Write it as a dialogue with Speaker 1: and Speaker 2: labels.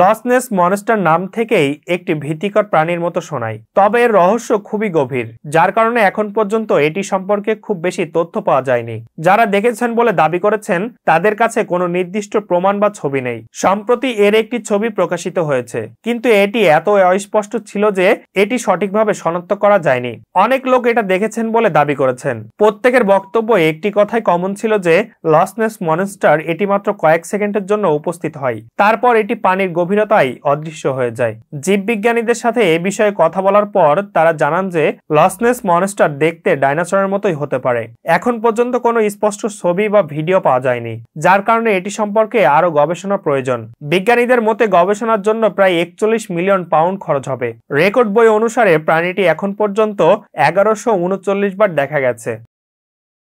Speaker 1: লসনেস মনেস্টার নাম থেকেই একটি ভীতিকর প্রাণীর মতো শোনায় তবে এর রহস্য খুবই গভীর যার কারণে এখন পর্যন্ত এটি সম্পর্কে খুব বেশি তথ্য পাওয়া যায়নি যারা দেখেছেন বলে দাবি করেছেন তাদের কাছে কোনো নির্দিষ্ট প্রমাণ বা ছবি নেই সম্প্রতি এর একটি ছবি প্রকাশিত হয়েছে কিন্তু এটি এত অস্পষ্ট ছিল যে এটি সঠিকভাবে শনাক্ত করা যায়নি অনেক লোক এটা দেখেছেন বলে দাবি করেছেন প্রত্যেকের বক্তব্য একটি কথাই কমন ছিল যে লসনেস মনেস্টার এটি মাত্র কয়েক সেকেন্ডের জন্য উপস্থিত হয় তারপর এটি পানির গভীরতাই অদৃশ্য হয়ে যায় জীববিজ্ঞানীদের সাথে এ বিষয়ে কথা বলার পর তারা জানান যে লসনেস মনস্টার দেখতে ডাইনোসরের মতোই হতে পারে এখন পর্যন্ত কোনো স্পষ্ট ছবি বা ভিডিও পাওয়া যায়নি যার কারণে এটি সম্পর্কে আরও গবেষণা প্রয়োজন বিজ্ঞানীদের মতে গবেষণার জন্য প্রায় একচল্লিশ মিলিয়ন পাউন্ড খরচ হবে রেকর্ড বই অনুসারে প্রাণীটি এখন পর্যন্ত এগারোশো উনচল্লিশ বার দেখা গেছে